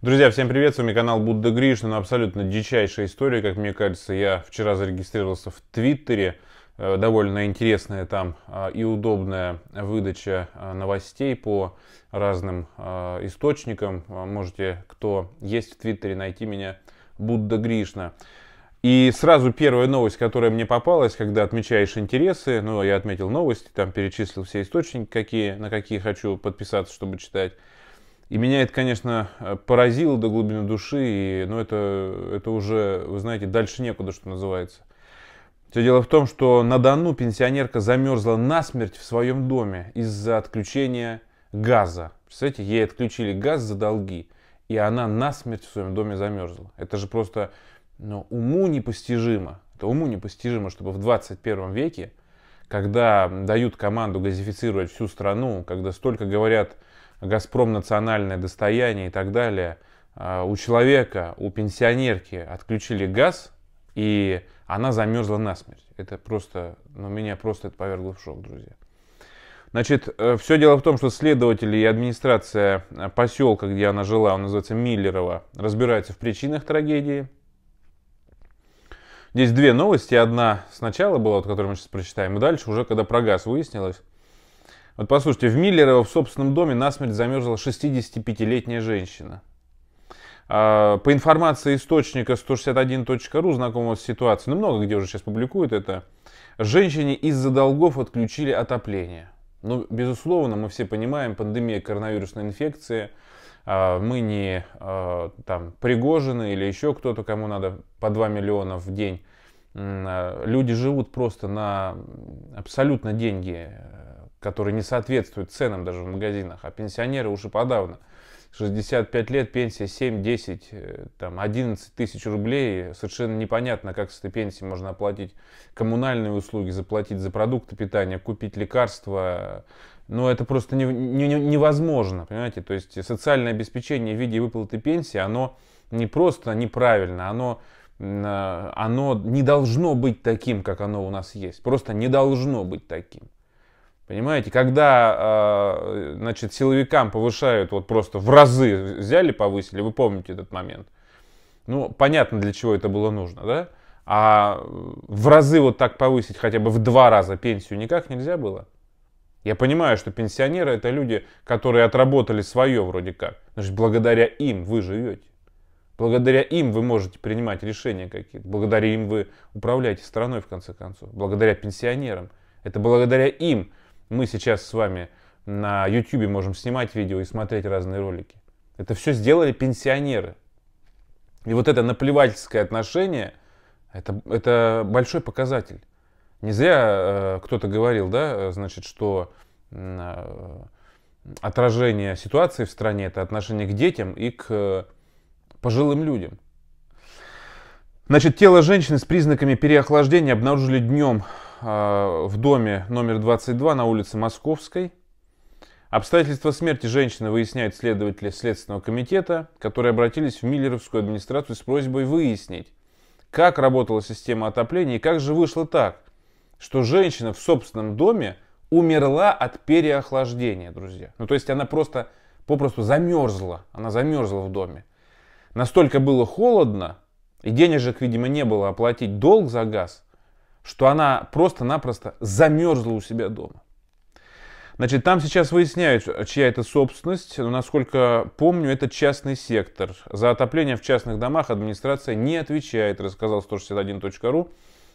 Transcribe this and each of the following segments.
Друзья, всем привет, с вами канал Будда Гришна. Ну, абсолютно дичайшая история, как мне кажется. Я вчера зарегистрировался в Твиттере. Э, довольно интересная там э, и удобная выдача э, новостей по разным источникам. Можете, кто есть в Твиттере, найти меня Будда Гришна. И сразу первая новость, которая мне попалась, когда отмечаешь интересы, ну, я отметил новости, там перечислил все источники, какие, на какие хочу подписаться, чтобы читать. И меня это, конечно, э, поразило до глубины души, но ну, это, это уже, вы знаете, дальше некуда, что называется. Все дело в том, что на Дону пенсионерка замерзла насмерть в своем доме из-за отключения газа. Представляете, ей отключили газ за долги, и она насмерть в своем доме замерзла. Это же просто ну, уму непостижимо. Это уму непостижимо, чтобы в 21 веке, когда дают команду газифицировать всю страну, когда столько говорят – Газпром национальное достояние и так далее, а, у человека, у пенсионерки отключили газ, и она замерзла насмерть. Это просто, ну меня просто это повергло в шок, друзья. Значит, э, все дело в том, что следователи и администрация э, поселка, где она жила, он называется Миллерова, разбираются в причинах трагедии. Здесь две новости. Одна сначала была, вот, которую мы сейчас прочитаем, и дальше уже, когда про газ выяснилось. Вот послушайте, в Миллерово в собственном доме насмерть замерзла 65-летняя женщина. А, по информации источника 161.ru, знакомого с ситуацией, ну много где уже сейчас публикуют это, женщине из-за долгов отключили отопление. Ну, безусловно, мы все понимаем, пандемия коронавирусной инфекции, а, мы не а, там Пригожины или еще кто-то, кому надо по 2 миллиона в день. Люди живут просто на абсолютно деньги которые не соответствуют ценам даже в магазинах, а пенсионеры уже подавно. 65 лет, пенсия 7, 10, э, там, 11 тысяч рублей. Совершенно непонятно, как с этой пенсией можно оплатить коммунальные услуги, заплатить за продукты питания, купить лекарства. Но это просто не, не, невозможно, понимаете? То есть социальное обеспечение в виде выплаты пенсии, оно не просто неправильно, оно э, оно не должно быть таким, как оно у нас есть. Просто не должно быть таким. Понимаете, когда а, значит, силовикам повышают вот просто в разы, взяли, повысили, вы помните этот момент. Ну, понятно, для чего это было нужно, да? А в разы вот так повысить хотя бы в два раза пенсию никак нельзя было. Я понимаю, что пенсионеры это люди, которые отработали свое вроде как. Значит, благодаря им вы живете. Благодаря им вы можете принимать решения какие-то. Благодаря им вы управляете страной, в конце концов. Благодаря пенсионерам. Это благодаря им мы сейчас с вами на YouTube можем снимать видео и смотреть разные ролики. Это все сделали пенсионеры. И вот это наплевательское отношение, это, это большой показатель. Не зря э, кто-то говорил, да, э, значит, что э, отражение ситуации в стране это отношение к детям и к э, пожилым людям. Значит, тело женщины с признаками переохлаждения обнаружили днем а, в доме номер 22 на улице Московской. Обстоятельства смерти женщины выясняют следователи Следственного комитета, которые обратились в Миллеровскую администрацию с просьбой выяснить, как работала система отопления и как же вышло так, что женщина в собственном доме умерла от переохлаждения, друзья. Ну, то есть она просто попросту замерзла. Она замерзла в доме. Настолько было холодно, и денежек, видимо, не было оплатить долг за газ, что она просто-напросто замерзла у себя дома. Значит, там сейчас выясняют, чья это собственность. Но, насколько помню, это частный сектор. За отопление в частных домах администрация не отвечает, рассказал 161.ru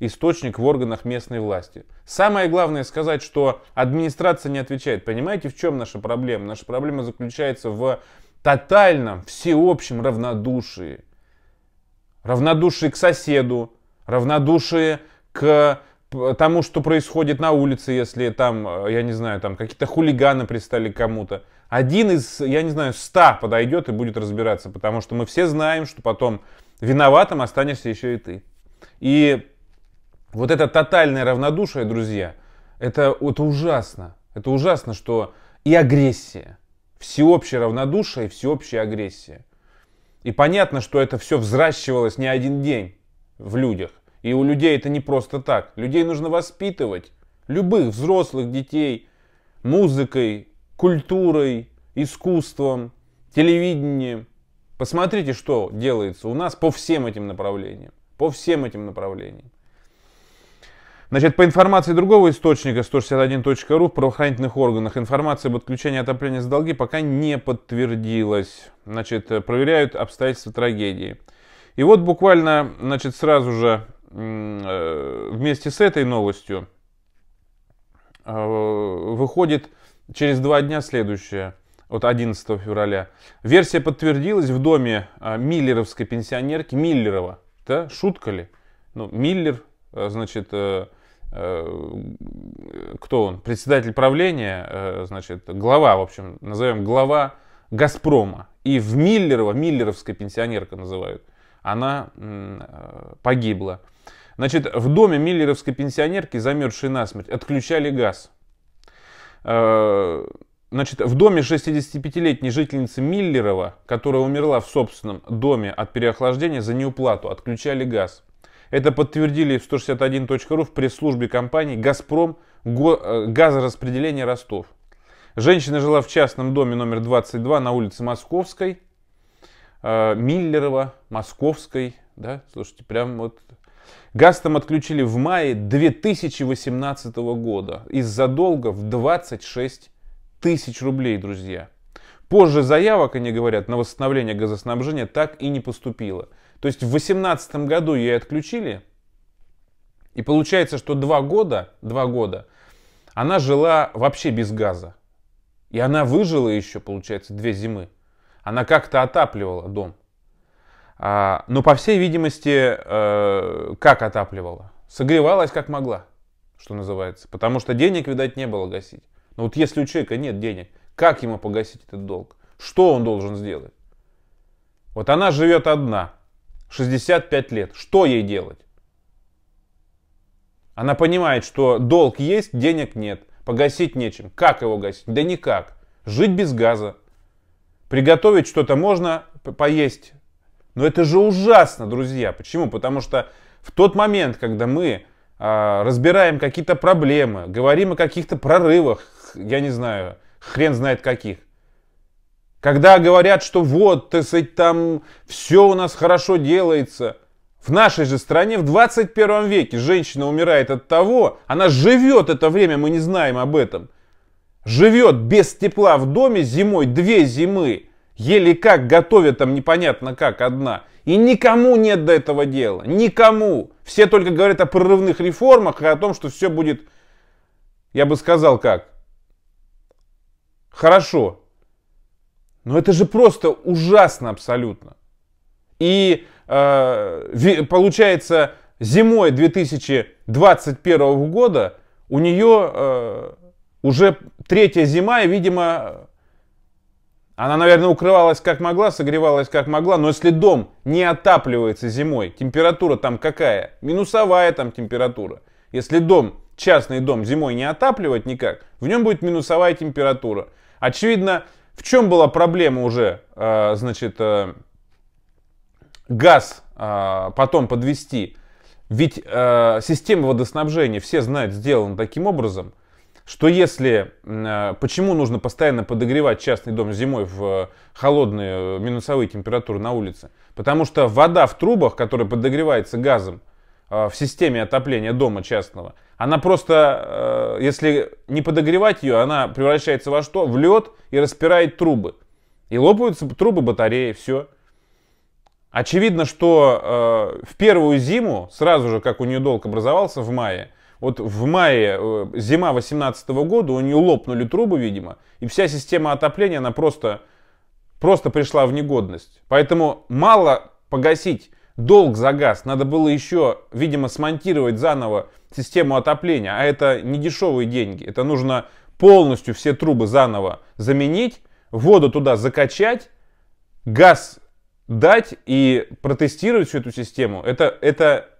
источник в органах местной власти. Самое главное сказать, что администрация не отвечает. Понимаете, в чем наша проблема? Наша проблема заключается в тотальном, всеобщем равнодушии. Равнодушие к соседу, равнодушие к тому, что происходит на улице, если там, э, я не знаю, там какие-то хулиганы пристали к кому-то. Один из, я не знаю, ста подойдет и будет разбираться, потому что мы все знаем, что потом виноватым останешься еще и ты. И вот это тотальное равнодушие, друзья, это, это ужасно. Это ужасно, что и агрессия, всеобщее равнодушие и всеобщая агрессия. И понятно, что это все взращивалось не один день в людях. И у людей это не просто так. Людей нужно воспитывать. Любых взрослых детей музыкой, культурой, искусством, телевидением. Посмотрите, что делается у нас по всем этим направлениям. По всем этим направлениям. Значит, по информации другого источника 161.ru в правоохранительных органах информация об отключении отопления с долги пока не подтвердилась. Значит, э, проверяют обстоятельства трагедии. И вот буквально, значит, сразу же Э, вместе с этой новостью э, выходит через два дня следующее, вот 11 февраля. Версия подтвердилась в доме э, миллеровской пенсионерки Миллерова. Да, шутка ли? Ну, Миллер, значит, кто он? Председатель правления, значит, глава, в общем, назовем глава Газпрома. И в Миллерова, Миллеровская пенсионерка называют – она э, погибла. Значит, в доме миллеровской пенсионерки, замерзшей насмерть, отключали газ. Э, значит, в доме 65-летней жительницы Миллерова, которая умерла в собственном доме от переохлаждения за неуплату, отключали газ. Это подтвердили в 161.ру в пресс-службе компании «Газпром» э, газораспределение Ростов. Женщина жила в частном доме номер 22 на улице Московской – Э, Миллерова, Московской, да, слушайте, прям вот Газ там отключили в мае 2018 года из-за долга в 26 тысяч рублей, друзья. Позже заявок, они говорят, на восстановление газоснабжения так и не поступило. То есть в 2018 году ее отключили, и получается, что два года, два года она жила вообще без газа. И она выжила еще, получается, две зимы она как-то отапливала дом. А, но, по всей видимости, э, как отапливала? Согревалась как могла, что называется. Потому что денег, видать, не было гасить. Но вот если у человека нет денег, как ему погасить этот долг? Что он должен сделать? Вот она живет одна, 65 лет. Что ей делать? Она понимает, что долг есть, денег нет, погасить нечем. Как его гасить? Да никак. Жить без газа, Приготовить что-то можно, поесть. Но это же ужасно, друзья. Почему? Потому что в тот момент, когда мы э, разбираем какие-то проблемы, говорим о каких-то прорывах, я не знаю, хрен знает каких. Когда говорят, что вот, ты сеть, там все у нас хорошо делается. В нашей же стране в 21 веке женщина умирает от того, она живет это время, мы не знаем об этом – живет без тепла в доме зимой две зимы, еле как готовят там непонятно как одна. И никому нет до этого дела, никому. Все только говорят о прорывных реформах и о том, что все будет, я бы сказал как, хорошо. Но это же просто ужасно абсолютно. И э, получается, зимой 2021 года у нее э, уже третья зима, и, видимо, она, наверное, укрывалась как могла, согревалась как могла, но если дом не отапливается зимой, температура там какая? Минусовая там температура. Если дом, частный дом зимой не отапливать никак, в нем будет минусовая температура. Очевидно, в чем была проблема уже, э, значит, э, газ э, потом подвести? Ведь э, система водоснабжения, все знают, сделана таким образом – что если, э, почему нужно постоянно подогревать частный дом зимой в э, холодные э, минусовые температуры на улице? Потому что вода в трубах, которая подогревается газом в системе отопления дома частного, она просто, если не подогревать ее, она превращается во что? В лед и распирает трубы. И лопаются трубы батареи, все. Очевидно, что в первую зиму, сразу же, как у нее долг образовался в мае, вот в мае, э, зима 18 года, у нее лопнули трубы, видимо, и вся система отопления, она просто, просто пришла в негодность. Поэтому мало погасить долг за газ, надо было еще, видимо, смонтировать заново систему отопления, а это не дешевые деньги, это нужно полностью все трубы заново заменить, воду туда закачать, газ дать и протестировать всю эту систему, это, это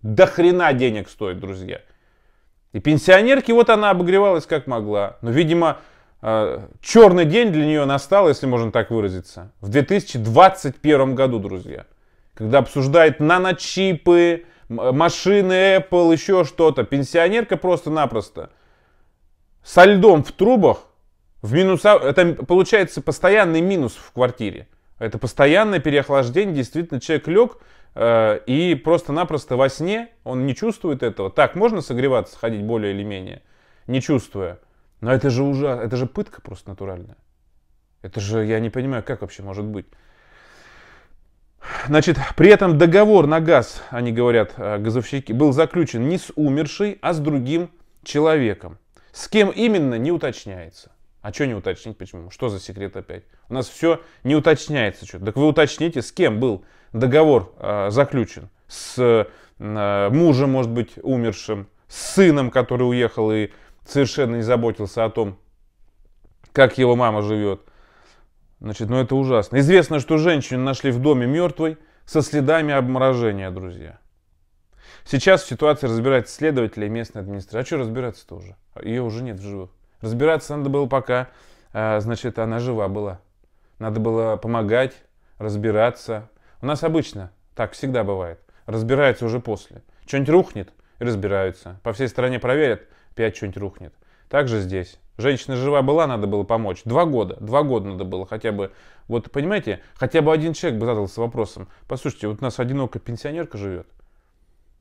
до хрена денег стоит, друзья. И пенсионерки, вот она обогревалась как могла. Но, видимо, э, черный день для нее настал, если можно так выразиться, в 2021 году, друзья. Когда обсуждает наночипы, э, машины Apple, еще что-то. Пенсионерка просто-напросто со льдом в трубах, в минус... это получается постоянный минус в квартире. Это постоянное переохлаждение, действительно, человек лег, Э, и просто-напросто во сне он не чувствует этого. Так, можно согреваться, ходить более или менее, не чувствуя. Но это же ужас, это же пытка просто натуральная. Это же, я не понимаю, как вообще может быть. Значит, при этом договор на газ, они говорят, э, газовщики, был заключен не с умершей, а с другим человеком. С кем именно, не уточняется. А что не уточнить, почему? Что за секрет опять? У нас все не уточняется. Что так вы уточните, с кем был договор э, заключен. С э, а, мужем, может быть, умершим, с сыном, который уехал и совершенно не заботился о том, как его мама живет. Значит, ну это ужасно. Известно, что женщину нашли в доме мертвой со следами обморожения, друзья. Сейчас в ситуации разбираются следователи и местная администрация. А что разбираться тоже? Ее уже нет в живых. Разбираться надо было пока, а, значит, она жива была. Надо было помогать, разбираться. У нас обычно так всегда бывает. Разбираются уже после. Что-нибудь рухнет, разбираются. По всей стране проверят, опять что-нибудь рухнет. Так же здесь. Женщина жива была, надо было помочь. Два года, два года надо было хотя бы. Вот понимаете, хотя бы один человек бы задался вопросом. Послушайте, вот у нас одинокая пенсионерка живет.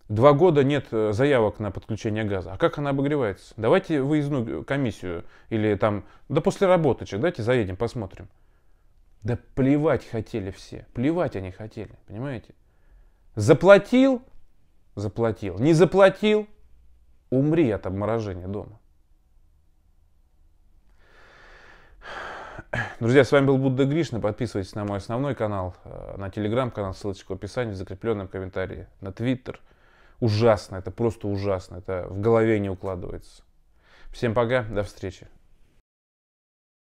Два года нет э, заявок на подключение газа. А как она обогревается? Давайте выездную комиссию или там... Да после работы человек, давайте заедем, посмотрим. Да плевать хотели все. Плевать они хотели, понимаете? Заплатил? Заплатил. Не заплатил? Умри от обморожения дома. Друзья, с вами был Будда Гришна. Подписывайтесь на мой основной канал, э, на телеграм-канал, ссылочка в описании, в закрепленном комментарии, на твиттер ужасно, это просто ужасно, это в голове не укладывается. Всем пока, до встречи.